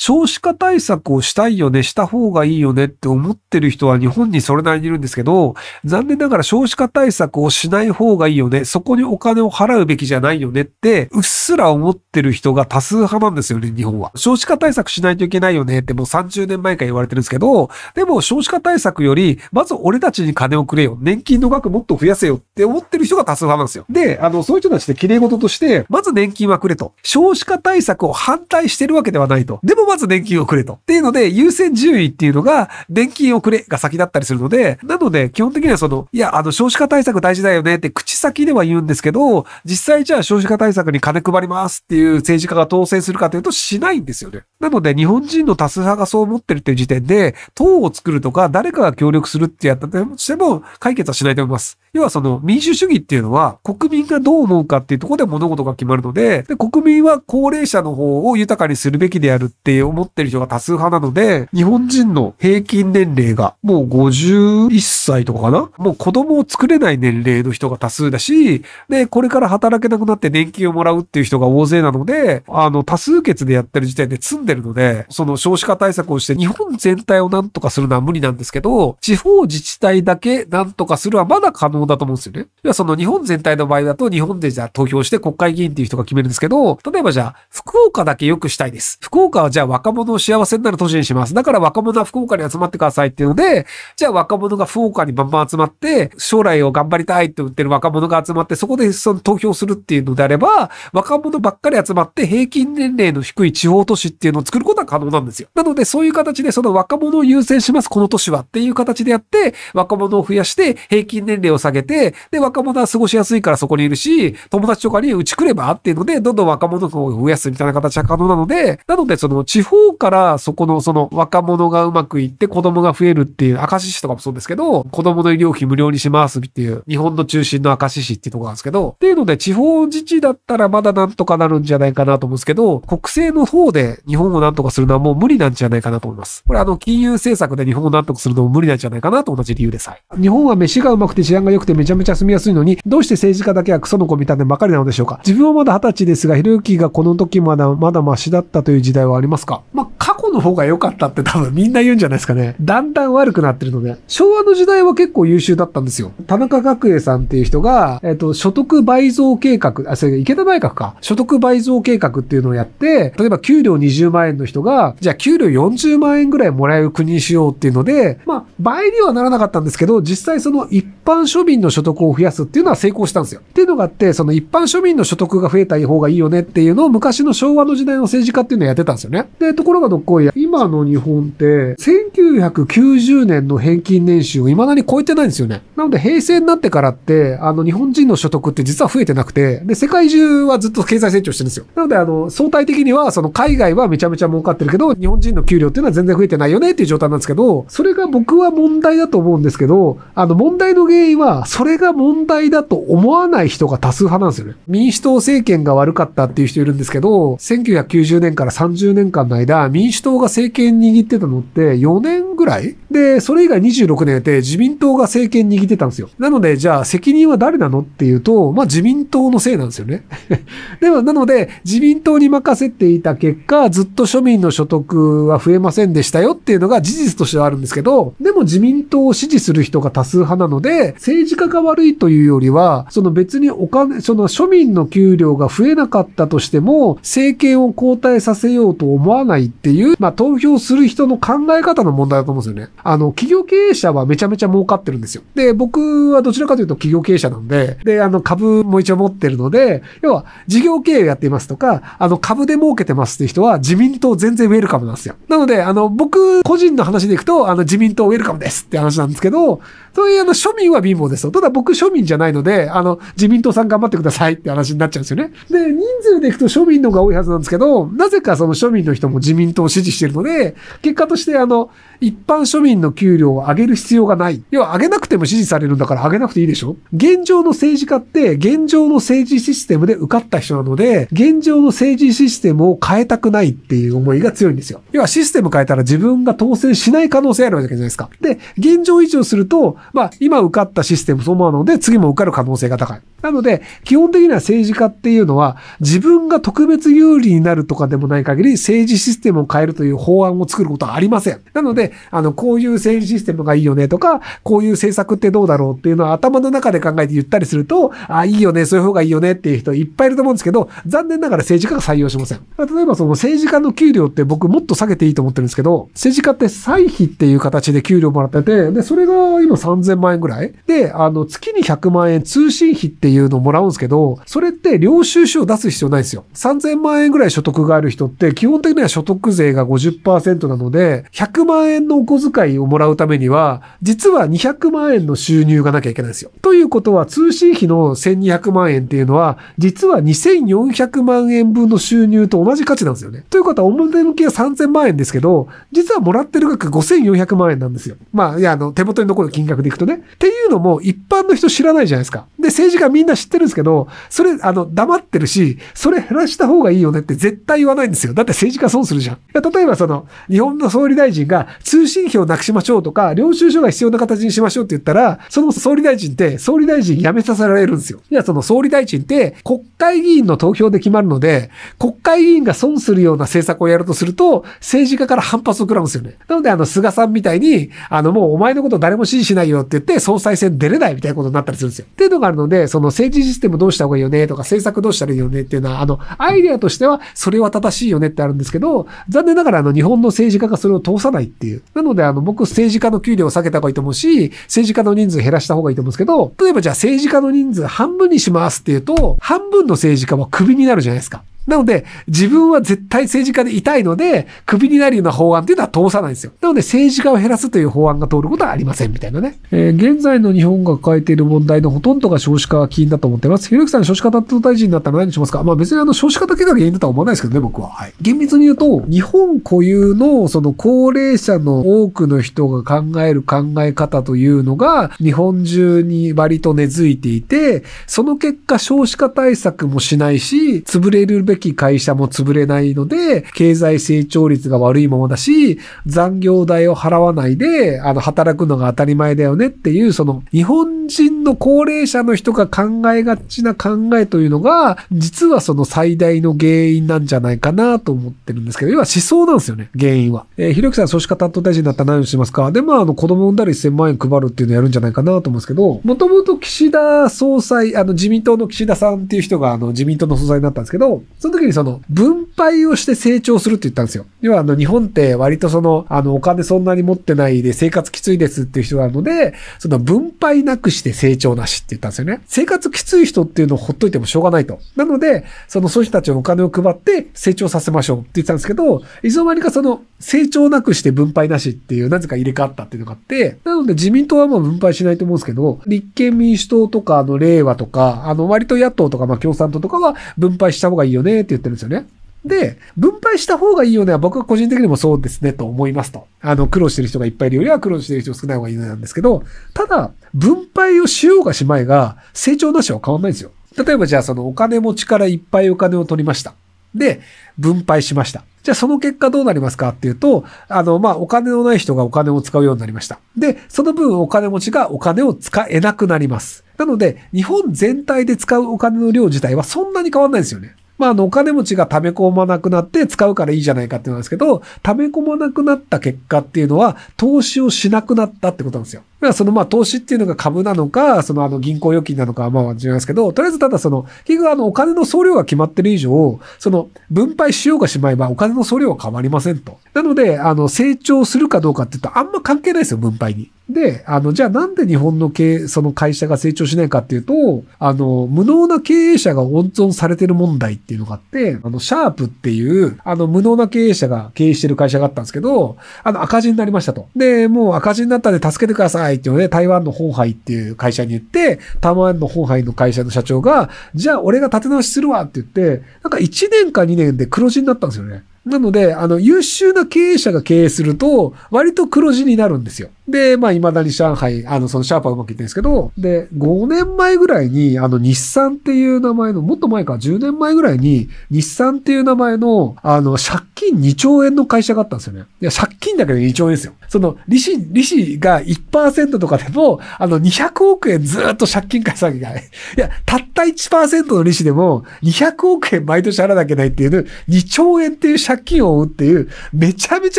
少子化対策をしたいよね、した方がいいよねって思ってる人は日本にそれなりにいるんですけど、残念ながら少子化対策をしない方がいいよね、そこにお金を払うべきじゃないよねって、うっすら思ってる人が多数派なんですよね、日本は。少子化対策しないといけないよねってもう30年前から言われてるんですけど、でも少子化対策より、まず俺たちに金をくれよ、年金の額もっと増やせよって思ってる人が多数派なんですよ。で、あの、そういう人たちって綺麗事として、まず年金はくれと。少子化対策を反対してるわけではないと。でもまず年金をくれと。っていうので、優先順位っていうのが、年金をくれが先だったりするので、なので、基本的にはその、いや、あの、少子化対策大事だよねって口先では言うんですけど、実際じゃあ少子化対策に金配りますっていう政治家が当選するかというとしないんですよね。なので、日本人の多数派がそう思ってるっていう時点で、党を作るとか、誰かが協力するってやったとしても、解決はしないと思います。要はその、民主主義っていうのは、国民がどう思うかっていうところで物事が決まるので、で国民は高齢者の方を豊かにするべきであるっていうって思ってる人が多数派なので、日本人の平均年齢がもう51歳とかかなもう子供を作れない年齢の人が多数だし、で、これから働けなくなって年金をもらうっていう人が大勢なので、あの、多数決でやってる時点で積んでるので、その少子化対策をして日本全体をなんとかするのは無理なんですけど、地方自治体だけなんとかするはまだ可能だと思うんですよね。要はその日本全体の場合だと日本でじゃあ投票して国会議員っていう人が決めるんですけど、例えばじゃあ、福岡だけ良くしたいです。福岡はじゃあ若者を幸せになる都市にします。だから若者は福岡に集まってくださいっていうので、じゃあ若者が福岡にバンバン集まって、将来を頑張りたいって言ってる若者が集まって、そこでその投票するっていうのであれば、若者ばっかり集まって平均年齢の低い地方都市っていうのを作ることは可能なんですよ。なのでそういう形でその若者を優先します、この都市はっていう形でやって、若者を増やして平均年齢を下げて、で、若者は過ごしやすいからそこにいるし、友達とかにうち来ればっていうので、どんどん若者を増やすみたいな形は可能なので、なのでその地方からそこのその若者がうまくいって子供が増えるっていう、明石市とかもそうですけど、子供の医療費無料にしますっていう、日本の中心の明石市っていうとこなんですけど、っていうので地方自治だったらまだなんとかなるんじゃないかなと思うんですけど、国政の方で日本をなんとかするのはもう無理なんじゃないかなと思います。これあの、金融政策で日本をなんとかするのも無理なんじゃないかなと同じ理由でさえ。日本は飯がうまくて治安が良くてめちゃめちゃ住みやすいのに、どうして政治家だけはクソの子みたいなばかりなのでしょうか。自分はまだ二十歳ですが、ひろゆきがこの時まだまだましだったという時代はありますますか。まあ、過去の方が良かったって多分みんな言うんじゃないですかね。だんだん悪くなってるので。昭和の時代は結構優秀だったんですよ。田中角栄さんっていう人が、えっ、ー、と、所得倍増計画、あ、それ池田内閣か。所得倍増計画っていうのをやって、例えば給料20万円の人が、じゃあ給料40万円ぐらいもらえる国にしようっていうので、まあ、倍にはならなかったんですけど、実際その一般庶民の所得を増やすっていうのは成功したんですよ。っていうのがあって、その一般庶民の所得が増えた方がいいよねっていうのを昔の昭和の時代の政治家っていうのをやってたんですよね。で、ところがどっこいや、今の日本って、1990年の平均年収を未だに超えてないんですよね。なので、平成になってからって、あの、日本人の所得って実は増えてなくて、で、世界中はずっと経済成長してるんですよ。なので、あの、相対的には、その、海外はめちゃめちゃ儲かってるけど、日本人の給料っていうのは全然増えてないよねっていう状態なんですけど、それが僕は問題だと思うんですけど、あの、問題の原因は、それが問題だと思わない人が多数派なんですよね。民主党政権が悪かったっていう人いるんですけど、1990年から30年間間の間、民主党が政権握ってたのって4年ぐらいで、それ以外26年やって自民党が政権握ってたんですよ。なので、じゃあ責任は誰なのっていうと、まあ自民党のせいなんですよね。でも、なので、自民党に任せていた結果、ずっと庶民の所得は増えませんでしたよっていうのが事実としてはあるんですけど、でも自民党を支持する人が多数派なので、政治家が悪いというよりは、その別にお金、その庶民の給料が増えなかったとしても、政権を交代させようと思思わないっていう、まあ、投票する人の考え方の問題だと思うんですよね。あの、企業経営者はめちゃめちゃ儲かってるんですよ。で、僕はどちらかというと企業経営者なんで、で、あの、株も一応持ってるので、要は、事業経営をやっていますとか、あの、株で儲けてますっていう人は自民党全然ウェルカムなんですよ。なので、あの、僕個人の話でいくと、あの、自民党ウェルカムですって話なんですけど、そういうあの、庶民は貧乏ですよ。ただ僕庶民じゃないので、あの、自民党さん頑張ってくださいって話になっちゃうんですよね。で、人数でいくと庶民の方が多いはずなんですけど、なぜかその庶民の人も自民党を支持してるので、結果としてあの、一般庶民の給料を上げる必要がない。要は上げなくても支持されるんだから上げなくていいでしょ現状の政治家って現状の政治システムで受かった人なので、現状の政治システムを変えたくないっていう思いが強いんですよ。要はシステム変えたら自分が当選しない可能性あるわけじゃないですか。で、現状維持をすると、まあ今受かったシステムそのままなので次も受かる可能性が高い。なので、基本的には政治家っていうのは自分が特別有利になるとかでもない限り政治システムを変えるという法案を作ることはありません。なので、あの、こういう政治システムがいいよねとか、こういう政策ってどうだろうっていうのは頭の中で考えて言ったりすると、あ、いいよね、そういう方がいいよねっていう人いっぱいいると思うんですけど、残念ながら政治家が採用しません。例えばその政治家の給料って僕もっと下げていいと思ってるんですけど、政治家って歳費っていう形で給料もらってて、で、それが今3000万円ぐらいで、あの、月に100万円通信費っていうのをもらうんですけど、それって領収書を出す必要ないんですよ。3000万円ぐらい所得がある人って、基本的には所得税が50%なので、100万円円のお小遣いをもらうためには、実は200万円の収入がなきゃいけないんですよ。ということは、通信費の1200万円っていうのは、実は2400万円分の収入と同じ価値なんですよね。ということは、表向きは3000万円ですけど、実はもらってる額5400万円なんですよ。まあ、いや、あの、手元に残る金額でいくとね。っていうのも、一般の人知らないじゃないですか。で、政治家みんな知ってるんですけど、それ、あの、黙ってるし、それ減らした方がいいよねって絶対言わないんですよ。だって政治家損するじゃん。例えば、その、日本の総理大臣が通信費をなくしましょうとか、領収書が必要な形にしましょうって言ったら、その総理大臣って、総理大臣辞めさせられるんですよ。いや、その総理大臣って、国会議員の投票で決まるので、国会議員が損するような政策をやるとすると、政治家から反発を食らうんですよね。なので、あの、菅さんみたいに、あの、もうお前のこと誰も支持しないよって言って、総裁選出れないみたいなことになったりするんですよ。っていうのがあるので、その政治システムどうした方がいいよねとか、政策どうしたらいいよねっていうのは、あの、アイデアとしては、それは正しいよねってあるんですけど、残念ながら、あの、日本の政治家がそれを通さないっていう、。なので、あの、僕、政治家の給料を下げた方がいいと思うし、政治家の人数減らした方がいいと思うんですけど、例えばじゃあ政治家の人数半分にしますっていうと、半分の政治家はクビになるじゃないですか。なので、自分は絶対政治家でいたいので、クビになるような法案っていうのは通さないんですよ。なので、政治家を減らすという法案が通ることはありません、みたいなね。えー、現在の日本が抱えている問題のほとんどが少子化が起因だと思ってます。ひろゆきさん、少子化担当大臣になったら何にしますかまあ別にあの、少子化だけが原因だとは思わないですけどね、僕は。はい。厳密に言うと、日本固有の、その、高齢者の多くの人が考える考え方というのが、日本中に割と根付いていて、その結果少子化対策もしないし、潰れるべきき会社も潰れないので、経済成長率が悪いままだし、残業代を払わないで、あの、働くのが当たり前だよねっていう、その、日本人の高齢者の人が考えがちな考えというのが、実はその最大の原因なんじゃないかなと思ってるんですけど、要は思想なんですよね、原因は。えー、ひろゆきさん少子化担当大臣になったら何をしますかで、まあ、あの、子供産んだら1000万円配るっていうのやるんじゃないかなと思うんですけど、もともと岸田総裁、あの、自民党の岸田さんっていう人が、あの、自民党の総裁になったんですけど、その時にその、分配をして成長するって言ったんですよ。要は、あの、日本って割とその、あの、お金そんなに持ってないで生活きついですっていう人があるので、その分配なくしして成長なしって言ったんですよね。生活きつい人っていうのをほっといてもしょうがないと。なので、そのそういう人たちにお金を配って成長させましょうって言ってたんですけど、いつの間にかその成長なくして分配なしっていう、なぜか入れ替わったっていうのがあって、なので自民党はもう分配しないと思うんですけど、立憲民主党とか、あの、令和とか、あの、割と野党とか、まあ共産党とかは分配した方がいいよねって言ってるんですよね。で、分配した方がいいよねは僕は個人的にもそうですねと思いますと。あの、苦労してる人がいっぱいいるよりは苦労してる人少ない方がいいよねなんですけど、ただ、分配をしようがしまいが、成長なしは変わんないんですよ。例えばじゃあそのお金持ちからいっぱいお金を取りました。で、分配しました。じゃあその結果どうなりますかっていうと、あの、まあ、お金のない人がお金を使うようになりました。で、その分お金持ちがお金を使えなくなります。なので、日本全体で使うお金の量自体はそんなに変わんないですよね。まあ、あの、お金持ちが溜め込まなくなって使うからいいじゃないかって言うんですけど、溜め込まなくなった結果っていうのは、投資をしなくなったってことなんですよ。まあ、そのまあ投資っていうのが株なのか、そのあの銀行預金なのか、まあ違いますけど、とりあえずただその、結局あのお金の総量が決まってる以上、その分配しようがしまえばお金の総量は変わりませんと。なので、あの成長するかどうかって言うとあんま関係ないですよ、分配に。で、あの、じゃあなんで日本の経営、その会社が成長しないかっていうと、あの、無能な経営者が温存されてる問題っていうのがあって、あの、シャープっていう、あの、無能な経営者が経営してる会社があったんですけど、あの、赤字になりましたと。で、もう赤字になったんで助けてください。いっていうので、台湾の本杯っていう会社に言って、台湾の本杯の会社の社長が、じゃあ俺が立て直しするわって言って、なんか1年か2年で黒字になったんですよね。なので、あの、優秀な経営者が経営すると、割と黒字になるんですよ。で、まあ、未だに上海、あの、そのシャーパーうまくいってるんですけど、で、5年前ぐらいに、あの、日産っていう名前の、もっと前か、10年前ぐらいに、日産っていう名前の、あの、借金2兆円の会社があったんですよね。いや、借金だけで2兆円ですよ。その、利子、利子が1%とかでも、あの、200億円ずっと借金返さなきゃいけない。いや、たった1%の利子でも、200億円毎年払わなきゃいけないっていう、2兆円っていう借金を負うっていう、めちゃめち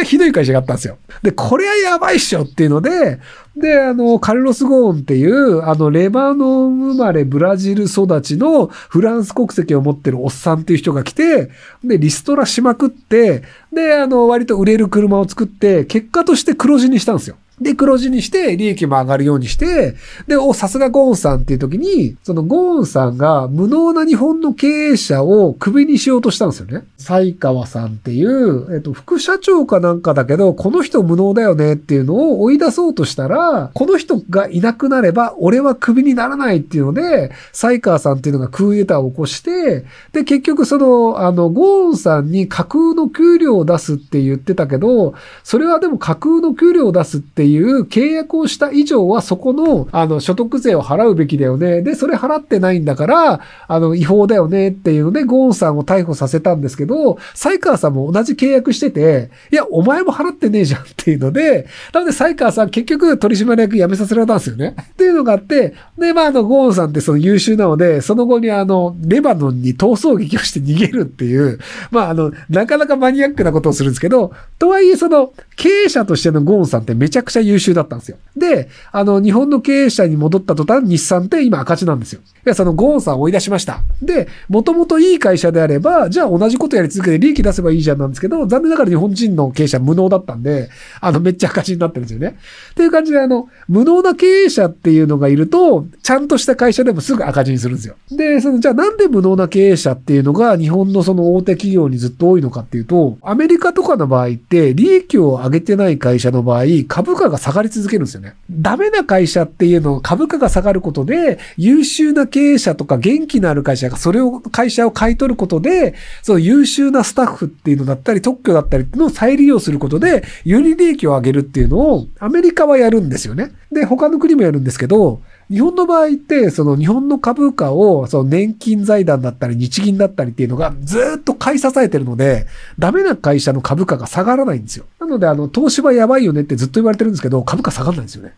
ゃひどい会社があったんですよ。で、これはやばいっしょっていうのので、で、あの、カルロス・ゴーンっていう、あの、レバノン生まれブラジル育ちのフランス国籍を持ってるおっさんっていう人が来て、で、リストラしまくって、で、あの、割と売れる車を作って、結果として黒字にしたんですよ。で、黒字にして、利益も上がるようにして、で、お、さすがゴーンさんっていう時に、そのゴーンさんが無能な日本の経営者をクビにしようとしたんですよね。才川さんっていう、えっと、副社長かなんかだけど、この人無能だよねっていうのを追い出そうとしたら、この人がいなくなれば、俺はクビにならないっていうので、才川さんっていうのがクーデターを起こして、で、結局その、あの、ゴーンさんに架空の給料を出すって言ってたけど、それはでも架空の給料を出すってていう契約をした以上はそこの、あの、所得税を払うべきだよね。で、それ払ってないんだから、あの、違法だよねっていうので、ゴーンさんを逮捕させたんですけど、サイカーさんも同じ契約してて、いや、お前も払ってねえじゃんっていうので、なのでサイカーさん結局取締役辞めさせられたんですよね。っていうのがあって、で、まあ、あの、ゴーンさんってその優秀なので、その後にあの、レバノンに逃走劇をして逃げるっていう、まあ、あの、なかなかマニアックなことをするんですけど、とはいえその、経営者としてのゴーンさんってめちゃくちゃゃ優秀だったんですよ。で、あの、日本の経営者に戻った途端、日産って今赤字なんですよ。いや、そのゴーンさんを追い出しました。で、もともといい会社であれば、じゃあ同じことやり続けて利益出せばいいじゃんなんですけど、残念ながら日本人の経営者無能だったんで、あの、めっちゃ赤字になってるんですよね。っていう感じで、あの、無能な経営者っていうのがいると、ちゃんとした会社でもすぐ赤字にするんですよ。で、その、じゃあなんで無能な経営者っていうのが日本のその大手企業にずっと多いのかっていうと、アメリカとかの場合って、利益を上げてない会社の場合、株価が下がり続けるんですよね。ダメな会社っていうのを株価が下がることで、優秀な経営者とか元気のある会社がそれを、会社を買い取ることで、その優秀なスタッフっていうのだったり、特許だったりの再利用することで、より利益を上げるっていうのをアメリカはやるんですよね。で、他の国もやるんですけど、日本の場合って、その日本の株価を、その年金財団だったり日銀だったりっていうのがずっと買い支えてるので、ダメな会社の株価が下がらないんですよ。なので、あの、東芝やばいよねってずっと言われてるんですけど、株価下がらないんですよね。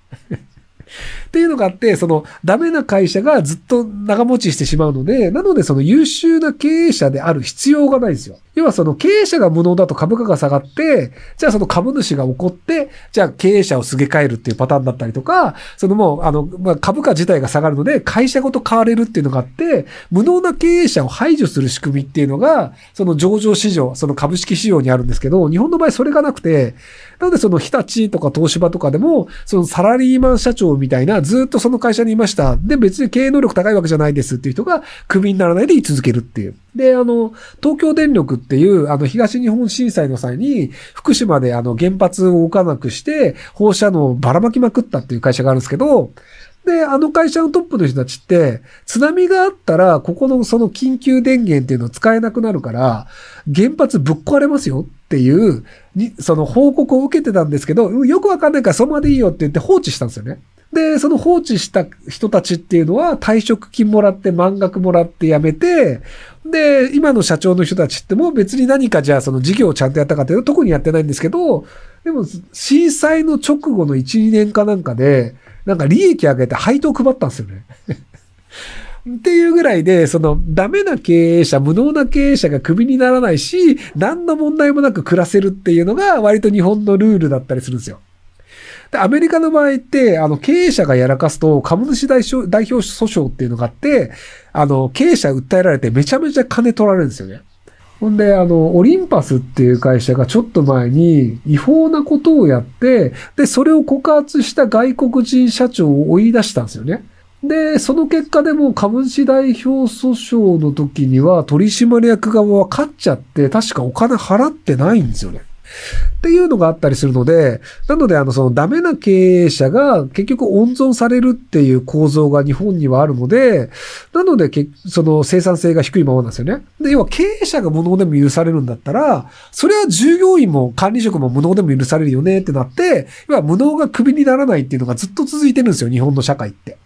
っていうのがあって、そのダメな会社がずっと長持ちしてしまうので、なのでその優秀な経営者である必要がないんですよ。要はその経営者が無能だと株価が下がって、じゃあその株主が怒って、じゃあ経営者をすげ替えるっていうパターンだったりとか、そのもう、あの、まあ、株価自体が下がるので、会社ごと買われるっていうのがあって、無能な経営者を排除する仕組みっていうのが、その上場市場、その株式市場にあるんですけど、日本の場合それがなくて、なのでその日立とか東芝とかでも、そのサラリーマン社長みたいな、ずっとその会社にいました。で、別に経営能力高いわけじゃないですっていう人が、クビにならないで居続けるっていう。で、あの、東京電力っていう、あの、東日本震災の際に、福島であの、原発を置かなくして、放射能をばらまきまくったっていう会社があるんですけど、で、あの会社のトップの人たちって、津波があったら、ここのその緊急電源っていうのを使えなくなるから、原発ぶっ壊れますよっていう、に、その報告を受けてたんですけど、よくわかんないからそこまでいいよって言って放置したんですよね。で、その放置した人たちっていうのは退職金もらって満額もらって辞めて、で、今の社長の人たちってもう別に何かじゃあその事業をちゃんとやったかというと特にやってないんですけど、でも震災の直後の1、2年かなんかで、なんか利益上げて配当配ったんですよね。っていうぐらいで、その、ダメな経営者、無能な経営者がクビにならないし、何の問題もなく暮らせるっていうのが、割と日本のルールだったりするんですよ。で、アメリカの場合って、あの、経営者がやらかすと、株主代表代表訴訟っていうのがあって、あの、経営者訴えられてめちゃめちゃ金取られるんですよね。ほんで、あの、オリンパスっていう会社がちょっと前に違法なことをやって、で、それを告発した外国人社長を追い出したんですよね。で、その結果でも株主代表訴訟の時には取締役側は勝っちゃって、確かお金払ってないんですよね。っていうのがあったりするので、なので、あの、そのダメな経営者が結局温存されるっていう構造が日本にはあるので、なので、その生産性が低いままなんですよね。で、要は経営者が無能でも許されるんだったら、それは従業員も管理職も無能でも許されるよねってなって、要は無能がクビにならないっていうのがずっと続いてるんですよ、日本の社会って。